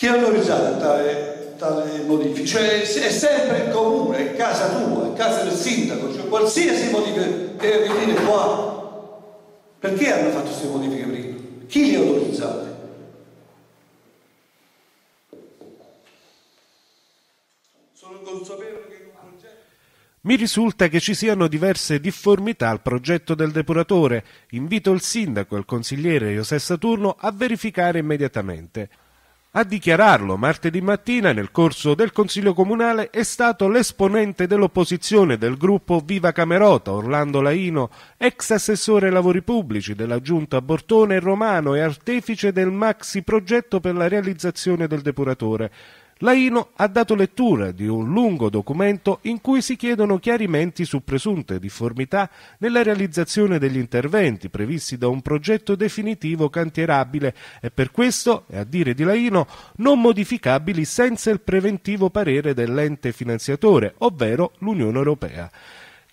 Chi ha autorizzato tale, tale modifica? Cioè è sempre il comune, è casa tua, è casa del sindaco, cioè qualsiasi modifica deve venire qua. Perché hanno fatto queste modifiche prima? Chi le ha autorizzate? Sono consapevole che il progetto... Mi risulta che ci siano diverse difformità al progetto del depuratore. Invito il sindaco e il consigliere José Saturno a verificare immediatamente. A dichiararlo martedì mattina nel corso del Consiglio Comunale è stato l'esponente dell'opposizione del gruppo Viva Camerota Orlando Laino, ex assessore ai lavori pubblici della Giunta Bortone Romano e artefice del maxi progetto per la realizzazione del depuratore. Laino ha dato lettura di un lungo documento in cui si chiedono chiarimenti su presunte difformità nella realizzazione degli interventi previsti da un progetto definitivo cantierabile e per questo, è a dire di Laino, non modificabili senza il preventivo parere dell'ente finanziatore, ovvero l'Unione Europea.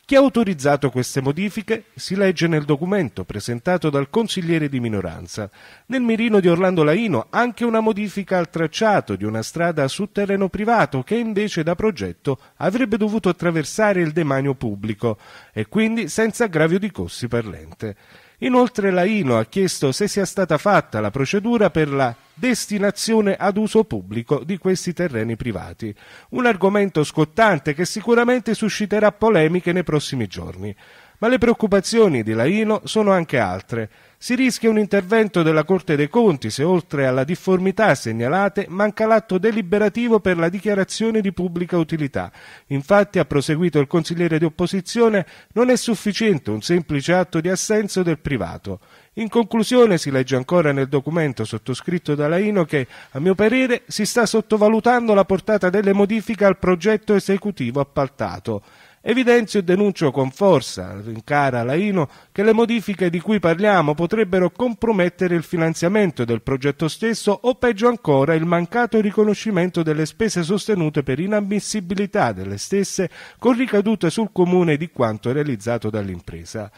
Chi ha autorizzato queste modifiche si legge nel documento presentato dal consigliere di minoranza. Nel mirino di Orlando Laino anche una modifica al tracciato di una strada su terreno privato che invece da progetto avrebbe dovuto attraversare il demanio pubblico e quindi senza aggravio di costi per l'ente. Inoltre Laino ha chiesto se sia stata fatta la procedura per la destinazione ad uso pubblico di questi terreni privati. Un argomento scottante che sicuramente susciterà polemiche nei prossimi giorni. Ma le preoccupazioni di Laino sono anche altre. Si rischia un intervento della Corte dei Conti se oltre alla difformità segnalate manca l'atto deliberativo per la dichiarazione di pubblica utilità. Infatti, ha proseguito il consigliere di opposizione, non è sufficiente un semplice atto di assenso del privato. In conclusione si legge ancora nel documento sottoscritto da Laino che, a mio parere, si sta sottovalutando la portata delle modifiche al progetto esecutivo appaltato. Evidenzio e denuncio con forza, rincara Laino, che le modifiche di cui parliamo potrebbero compromettere il finanziamento del progetto stesso o peggio ancora il mancato riconoscimento delle spese sostenute per inammissibilità delle stesse con ricadute sul comune di quanto realizzato dall'impresa.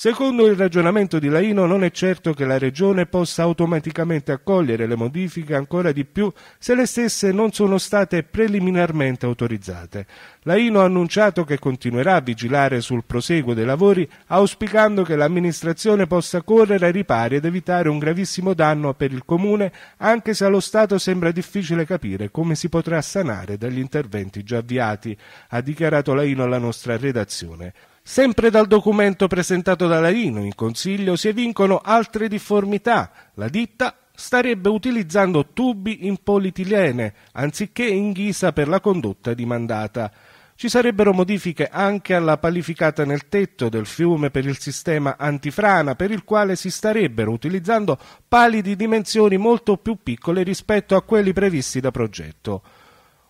Secondo il ragionamento di Laino non è certo che la Regione possa automaticamente accogliere le modifiche ancora di più se le stesse non sono state preliminarmente autorizzate. Laino ha annunciato che continuerà a vigilare sul proseguo dei lavori auspicando che l'amministrazione possa correre ai ripari ed evitare un gravissimo danno per il Comune anche se allo Stato sembra difficile capire come si potrà sanare dagli interventi già avviati, ha dichiarato Laino alla nostra redazione. Sempre dal documento presentato da Laino in Consiglio si evincono altre difformità. La ditta starebbe utilizzando tubi in polietilene anziché in ghisa per la condotta dimandata. Ci sarebbero modifiche anche alla palificata nel tetto del fiume per il sistema antifrana, per il quale si starebbero utilizzando pali di dimensioni molto più piccole rispetto a quelli previsti da progetto.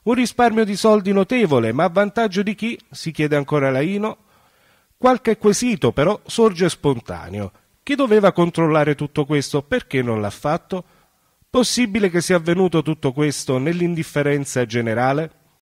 Un risparmio di soldi notevole, ma a vantaggio di chi, si chiede ancora Laino, Qualche quesito però sorge spontaneo. Chi doveva controllare tutto questo? Perché non l'ha fatto? Possibile che sia avvenuto tutto questo nell'indifferenza generale?